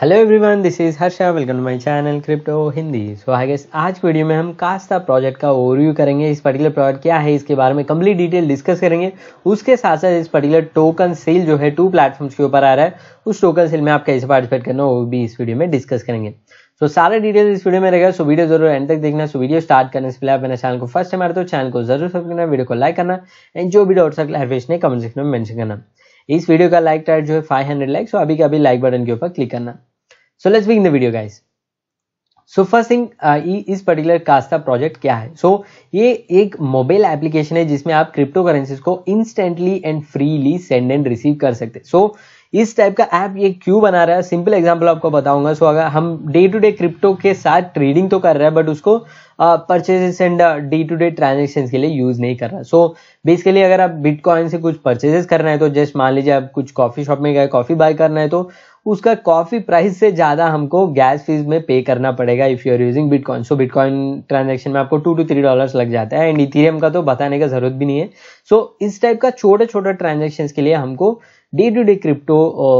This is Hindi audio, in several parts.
Hello everyone this is Harsha welcome to my channel crypto Hindi so I guess आज वीडियो में हम कास्ता प्रोजेक्ट का ओवरव्यू करेंगे इस पर्टिकुलर प्रोजेक्ट क्या है इसके बारे में कंप्लीट डिटेल डिस्कस करेंगे उसके साथ साथ इस पर्टिकुलर टोकन सेल जो है टू प्लेटफॉर्म्स के ऊपर आ रहा है उस टोकन सेल में आप कैसे पार्टिसिपेट करना वो भी इस वीडियो में डिस्कस करेंगे सो so, सारे डिटेल इस वीडियो में रहेगा सो so, वीडियो जरूर एंड तक देखना सो so, वीडियो स्टार्ट करने से पहले आप मेरे चैनल को फर्स्ट टाइम आ रहे तो चैनल को जरूर सब्सक्राइब करना वीडियो को लाइक करना एंड जो भी डाउट्स क्लैरिफिकेशन है कमेंट सेक्शन में मैंशन करना इस वीडियो का लाइक टाइट जो है हंड्रेड लाइक सो अभी अभी लाइक बटन के ऊपर क्लिक करना so let's begin the video guys सुफा सिंह इस पर्टिकुलर कास्ता प्रोजेक्ट क्या है सो so, ये एक मोबाइल एप्लीकेशन है जिसमें आप क्रिप्टो करेंसीज को instantly and freely send and receive कर सकते हैं so, सो इस टाइप का ऐप ये क्यों बना रहा है सिंपल एग्जाम्पल आपको बताऊंगा सो अगर हम डे टू डे क्रिप्टो के साथ ट्रेडिंग तो कर रहे हैं बट उसको purchases and day to day transaction के लिए यूज नहीं कर रहा सो so, बेसिकली अगर आप बिटकॉइन से कुछ परचेजेस करना है तो जस्ट मान लीजिए आप कुछ कॉफी शॉप में गए कॉफी बाय करना है तो उसका कॉफी प्राइस से ज़्यादा हमको गैस फीस में पे करना पड़ेगा if you are using bitcoin so bitcoin transaction में आपको टू टू थ्री डॉलर लग जाता है एंड इथीरियम का तो बताने का ज़रूरत भी नहीं है सो so, इस टाइप का छोटे छोटे ट्रांजेक्शन के लिए हमको day to day 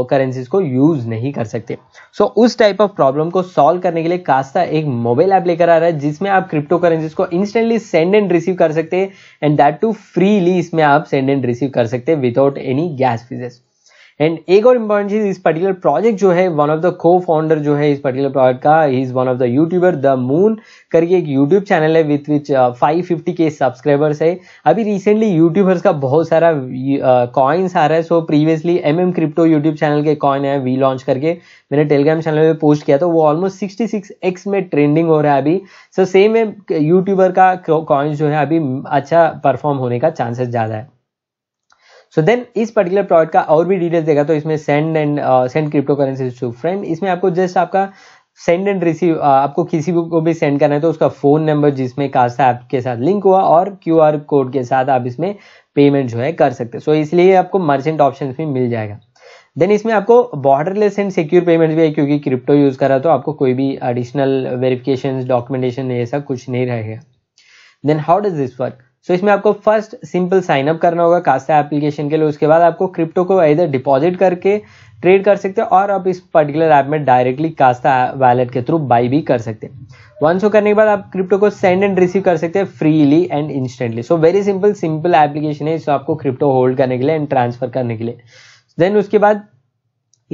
cryptocurrencies को यूज़ नहीं कर सकते सो so, उस टाइप ऑफ प्रॉब्लम को सॉल्व करने के लिए कास्ता एक मोबाइल ऐप लेकर आ रहा है जिसमें आप क्रिप्टो करेंसीज को इंस्टेंटली सेंड एंड रिसीव कर सकते हैं एंड दैट टू फ्रीली इसमें आप सेंड एंड रिसीव कर सकते हैं without any gas fees and एक इंपॉर्टेंट चीज इस पर्टिकुलर प्रोजेक्ट जो है one of the cofounder जो है इस पर्टिकुलर प्रोजेक्ट का is one of the YouTuber the moon करके एक यूट्यूब चैनल है with which five fifty K subscribers है अभी रिसेंटली यूट्यूबर्स का बहुत सारा कॉइन्स uh, आ रहा है so previously M M crypto YouTube channel के कॉइन है वी लॉन्च करके मैंने टेलीग्राम चैनल में पोस्ट किया तो वो ऑलमोस्ट सिक्सटी सिक्स एक्स में ट्रेंडिंग हो रहा है अभी सो सेम है यूट्यूबर का कॉइन्स जो है अभी अच्छा परफॉर्म होने का चांसेस ज़्यादा है सो देन इस पर्टिकुलर प्रोडक्ट का और भी डिटेल्स देगा तो इसमें send and send cryptocurrency to friend इसमें आपको जस्ट आपका सेंड एंड रिसीव आपको किसी को भी सेंड करना है तो उसका फ़ोन नंबर जिसमें कासा ऐप के साथ लिंक हुआ और क्यू आर कोड के साथ आप इसमें पेमेंट जो है कर सकते सो so, इसलिए आपको मर्चेंट ऑप्शन भी मिल जाएगा देन इसमें आपको बॉर्डरलेस एंड सिक्योर पेमेंट भी है क्योंकि क्रिप्टो यूज़ करा तो आपको कोई भी एडिशनल वेरिफिकेशन डॉक्यूमेंटेशन ये सब कुछ नहीं रहेगा then how does this work so इसमें आपको फर्स्ट सिंपल साइन अप करना होगा कास्ता एप्लीकेशन के लिए उसके बाद आपको क्रिप्टो को इधर डिपॉजिट करके ट्रेड कर सकते हैं और आप इस पर्टिकुलर ऐप में डायरेक्टली कास्ता वैलेट के थ्रू बाई भी कर सकते हैं वन सो करने के बाद आप क्रिप्टो को सेंड एंड रिसीव कर सकते हैं freely and instantly so very simple simple application है इसको आपको क्रिप्टो होल्ड करने के लिए एंड ट्रांसफर करने के लिए देन उसके बाद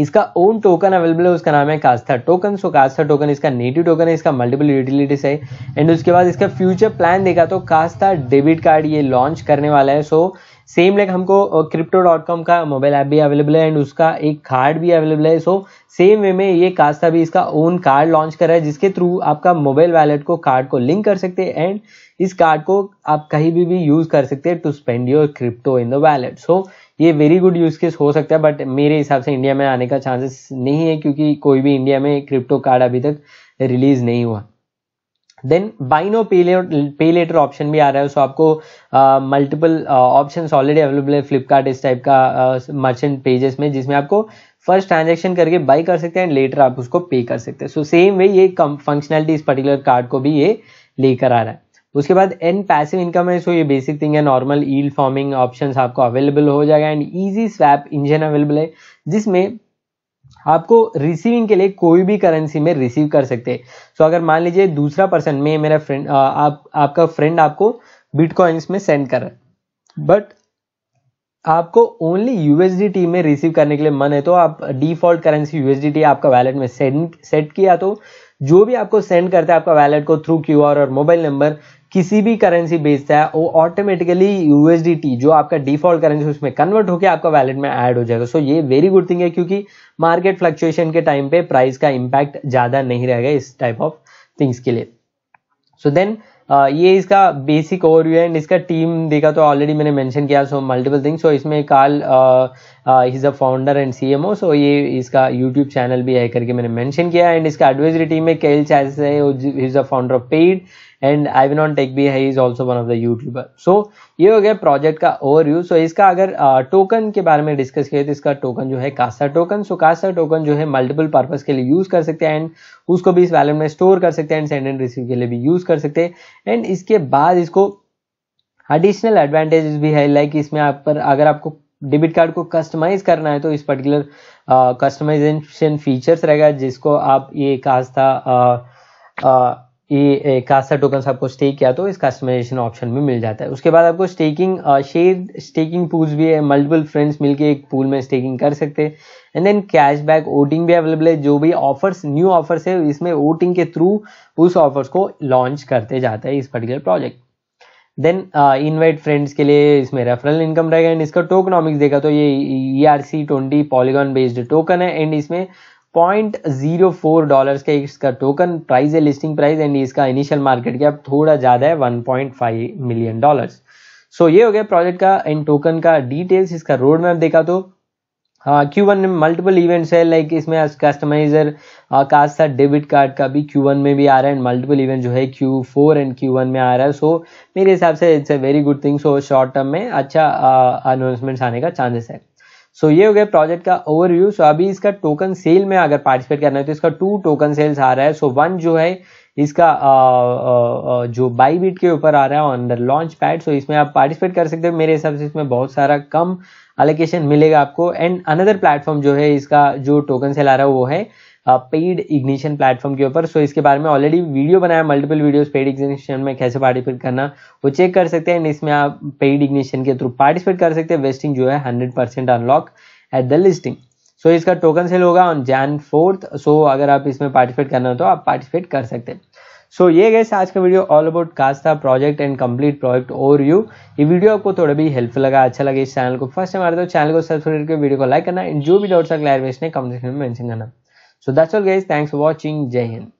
इसका ओन टोकन अवेलेबल है उसका नाम है Kasta token so Kasta token इसका नेटिव टोकन है इसका मल्टीपल यूटिलिटीज है एंड उसके बाद इसका फ्यूचर प्लान देखा तो कास्था डेबिट कार्ड ये लॉन्च करने वाला है सो so, सेम लाइक हमको क्रिप्टो डॉट कॉम का मोबाइल ऐप भी अवेलेबल है एंड उसका एक कार्ड भी अवेलेबल है सो सेम वे में ये कास्ता भी इसका ओन कार्ड लॉन्च कर रहा है जिसके थ्रू आपका मोबाइल वैलेट को कार्ड को लिंक कर सकते हैं एंड इस कार्ड को आप कहीं भी भी यूज़ कर सकते हैं to spend your crypto in the wallet so ये वेरी गुड यूज़ केस हो सकता है बट मेरे हिसाब से इंडिया में आने का चांसेस नहीं है क्योंकि कोई भी इंडिया में क्रिप्टो कार्ड अभी तक रिलीज़ नहीं हुआ देन बाइनो पे लेटर ऑप्शन भी आ रहा है सो आपको मल्टीपल ऑप्शन ऑलरेडी अवेलेबल है फ्लिपकार्ट इस टाइप का मर्चेंट uh, पेजेस में जिसमें आपको फर्स्ट ट्रांजेक्शन करके बाई कर सकते हैं एंड लेटर आप उसको पे कर सकते हैं सो सेम वे ये फंक्शनैलिटी इस पर्टिकुलर कार्ड को भी ये लेकर आ रहा है उसके बाद एन पैसिव इनकम है सो ये बेसिक थिंग है नॉर्मल ईल फॉर्मिंग ऑप्शन आपको अवेलेबल हो जाएगा and easy swap engine available है जिसमें आपको रिसीविंग के लिए कोई भी करेंसी में रिसीव कर सकते हैं सो अगर मान लीजिए दूसरा पर्सन में मेरा फ्रेंड आप आपका फ्रेंड आपको बिटकॉइंस में सेंड कर रहा है बट आपको ओनली यूएसडीटी में रिसीव करने के लिए मन है तो आप डिफॉल्ट करेंसी यूएसडीटी आपका वैलेट में सेंड सेट किया तो जो भी आपको सेंड करता है आपका वैलेट को थ्रू क्यू और मोबाइल नंबर किसी भी करेंसी बेचता है वो ऑटोमेटिकली यूएसडीटी जो आपका डिफॉल्ट करेंसी उसमें कन्वर्ट होकर आपका वैलेट में ऐड हो जाएगा सो ये वेरी गुड थिंग है क्योंकि मार्केट फ्लक्चुएशन के टाइम पे प्राइस का इम्पैक्ट ज़्यादा नहीं रहेगा इस टाइप ऑफ थिंग्स के लिए सो so देन Uh, ये इसका बेसिक ओवरव्यू है एंड इसका टीम देखा तो ऑलरेडी मैंने मेंशन किया सो मल्टीपल थिंग्स सो इसमें Carl is a founder and CMO so ये इसका यूट्यूब चैनल भी है करके मैंने मेंशन किया एंड इसका एडवाइजरी टीम में केल चैस है is a founder of Paid and I we not tech B है is also one of the YouTuber so ये हो गया प्रोजेक्ट का ओवर यू सो इसका अगर टोकन के बारे में डिस्कस किया तो इसका टोकन जो है Kasta token so Kasta token जो है मल्टीपल पर्पज के लिए यूज कर सकते हैं एंड उसको भी इस वैलेट में स्टोर कर सकते हैं एंड सेंड एंड रिसीव के लिए भी यूज कर सकते हैं एंड इसके बाद इसको एडिशनल एडवांटेजेस भी है लाइक like इसमें आप पर अगर आपको डेबिट कार्ड को कस्टमाइज करना है तो इस पर्टिकुलर कस्टमाइजेशन फीचर्स रहेगा जिसको आप ये कास्ता कि कास्टा टोकन आपको स्टेक किया तो इस कस्टमाइजेशन ऑप्शन में मिल जाता है उसके बाद आपको स्टेकिंग शेयर स्टेकिंग पूल्स भी है मल्टीपल फ्रेंड्स मिलके एक पूल में स्टेकिंग कर सकते हैं एंड देन कैशबैक वोटिंग भी अवेलेबल है जो भी ऑफर्स न्यू ऑफर्स है इसमें वोटिंग के थ्रू उस ऑफर्स को लॉन्च करते जाता है इस particular project then invite friends के लिए इसमें रेफरल इनकम रहेगा एंड इसका टोकनॉमिक्स देखा तो ये E R C twenty Polygon based token है एंड इसमें पॉइंट जीरो फोर डॉलर का इसका टोकन प्राइस है लिस्टिंग प्राइस एंड इसका इनिशियल मार्केट कैप थोड़ा ज़्यादा है one point five million dollar so ये हो गया प्रोजेक्ट का एंड टोकन का डिटेल्स इसका रोड मैप देखा तो क्यू हाँ, वन में मल्टीपल इवेंट्स है लाइक इसमें कस्टमाइजर का साथ डेबिट कार्ड का भी क्यू वन में भी आ रहा है एंड मल्टीपल इवेंट जो है Q four and Q one में आ रहा है सो so, मेरे हिसाब से it's a very good thing so short term में अच्छा अनाउंसमेंट्स आने का चांसेस है सो ये हो गया प्रोजेक्ट का ओवरव्यू सो अभी इसका टोकन सेल में अगर पार्टिसिपेट करना है तो इसका टू टोकन सेल्स आ रहा है सो so, वन जो है इसका आ, आ, जो बाई बीट के ऊपर आ रहा है on the launchpad so इसमें आप पार्टिसिपेट कर सकते हो मेरे हिसाब से इसमें बहुत सारा कम अलोकेशन मिलेगा आपको एंड अनदर प्लेटफॉर्म जो है इसका जो टोकन सेल आ रहा है वो है पेड इग्निशन प्लेटफॉर्म के ऊपर सो इसके बारे में ऑलरेडी वीडियो बनाया मल्टीपल वीडियोस पेड इग्निशन में कैसे पार्टिसिपेट करना वो चेक कर सकते हैं इसमें आप पेड इग्निशन के थ्रू पार्टिसिपेट कर सकते हैं वेस्टिंग जो है hundred percent unlock at the listing so इसका टोकन सेल होगा ऑन जैन फोर्थ सो अगर आप इसमें पार्टिसिपेट करना हो तो आप पार्टिसिपेट कर सकते हैं सो so, ये गए आज का वीडियो ऑल अबाउट कास्ता project and complete project over you ये वीडियो आपको थोड़ा भी हेल्पफुल लगा अच्छा लगे इस चैनल को फर्स्ट टाइम आ रहे तो चैनल को सब्सक्राइब करके वीडियो को लाइक करना एंड जो भी डाउट्स क्लैरिफिकेशन है कमेंट सेक्शन में मेंशन करना So that's all guys. Thanks for watching. Jai Hind.